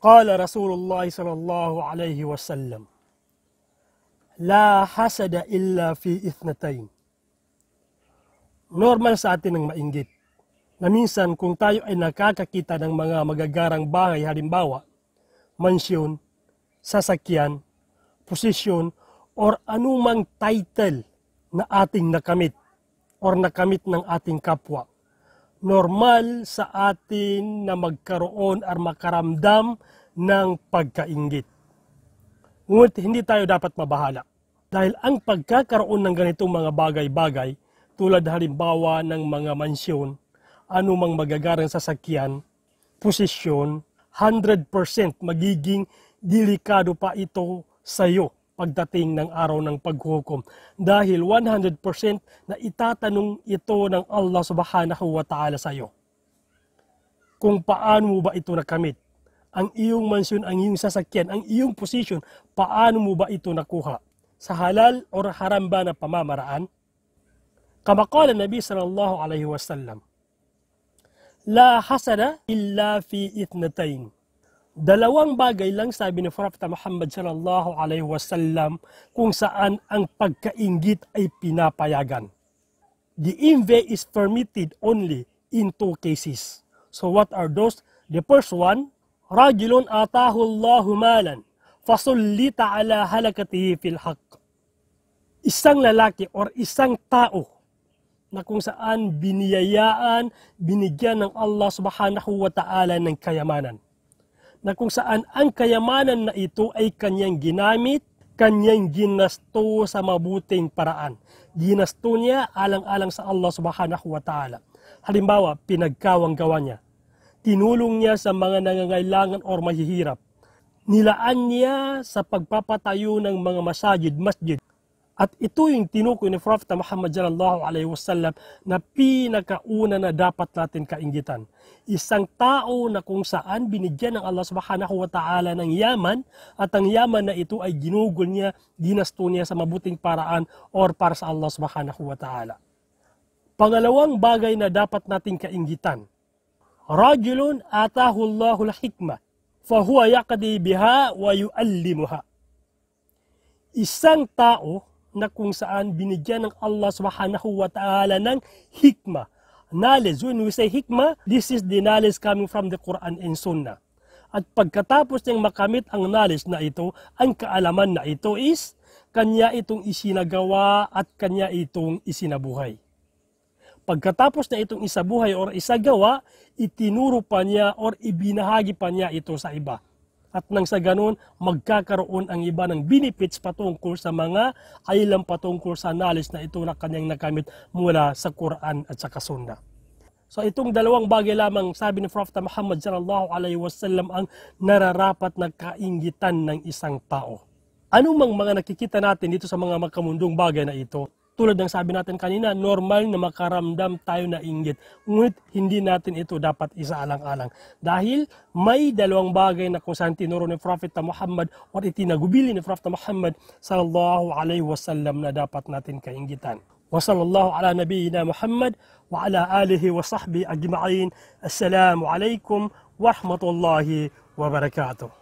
قال رسول الله صلى الله عليه وسلم لا حسد illa في ithnatain. Normal sa atin ang mainggit na minsan kung tayo ay nakakakita ng mga magagarang bahay halimbawa, mansyon, sasakyan, posisyon, or anumang title na ating nakamit or nakamit ng ating kapwa normal sa atin na magkaroon at makaramdam ng pagkaingit. Ngunit hindi tayo dapat mabahala. Dahil ang pagkakaroon ng ganitong mga bagay-bagay, tulad halimbawa ng mga mansyon, anumang magagarang sasakyan, posisyon, 100% magiging delikado pa ito sa iyo pagdating ng araw ng paghukom dahil 100% na itatanong ito ng Allah subhanahu wa ta'ala sa iyo. Kung paano mo ba ito nakamit? Ang iyong mansion, ang iyong sasakyan, ang iyong position, paano mo ba ito nakuha? Sa halal or haram ba na pamamaraan? Kamakala Nabi sallallahu alaihi wasallam, La hasada illa fi itnatain Dalawang bagay lang sabi ni Prophet Muhammad sallallahu alaihi wasallam kung saan ang pagkaingit ay pinapayagan. The envy is permitted only in two cases. So what are those? The first one, rajulun آتَاهُ اللَّهُ مَالًا فَسُلِّتَ عَلَى halakatihi fil haqq. Isang lalaki or isang tao na kung saan biniyayaan, binigyan ng Allah subhanahu wa ta'ala ng kayamanan na kung saan ang kayamanan na ito ay kanyang ginamit, kanyang ginasto sa mabuting paraan. Ginasto niya alang-alang sa Allah subhanahu wa ta'ala. Halimbawa, pinagkawang gawa niya. Tinulong niya sa mga nangangailangan o mahihirap. Nilaan niya sa pagpapatayo ng mga masajid, masjid at ito yung tinukoy ni Prophet Muhammad sallallahu alaihi wasallam na pinakauna na dapat natin kaingitan. Isang tao na kung saan binigyan ng Allah subhanahu wa ta'ala ng yaman at ang yaman na ito ay ginugol niya, ginasto niya sa mabuting paraan or para sa Allah subhanahu wa ta'ala. Pangalawang bagay na dapat nating kaingitan. Rajulun atahu Allahul hikmah fahuwa yaqdi biha wa yuallimuha. Isang tao na kung saan binigyan ng Allah subhanahu wa ta'ala ng hikma. Knowledge, when we say hikmah, this is the knowledge coming from the Quran and Sunnah. At pagkatapos niyang makamit ang knowledge na ito, ang kaalaman na ito is kanya itong isinagawa at kanya itong isinabuhay. Pagkatapos na itong isabuhay or isagawa, itinuro pa niya or ibinahagi pa niya ito sa iba at nang sa ganun magkakaroon ang iba ng benefits patungkol sa mga ayilang patungkol sa knowledge na ito na kanyang nakamit mula sa Quran at sa Kasunna. So itong dalawang bagay lamang sabi ni Prophet Muhammad sallallahu alaihi wasallam ang nararapat na kaingitan ng isang tao. Ano mang mga nakikita natin dito sa mga makamundong bagay na ito, tulad ng sabi natin kanina, normal na makaramdam tayo na inggit. Ngunit hindi natin ito dapat isaalang-alang. Dahil may dalawang bagay na kung saan tinuro ni Prophet Muhammad o itinagubili ni Prophet Muhammad sallallahu alaihi wasallam na dapat natin kainggitan. ala وصلى Muhammad wa ala alihi wa sahbihi ajma'in. Assalamu السلام wa rahmatullahi wa barakatuh.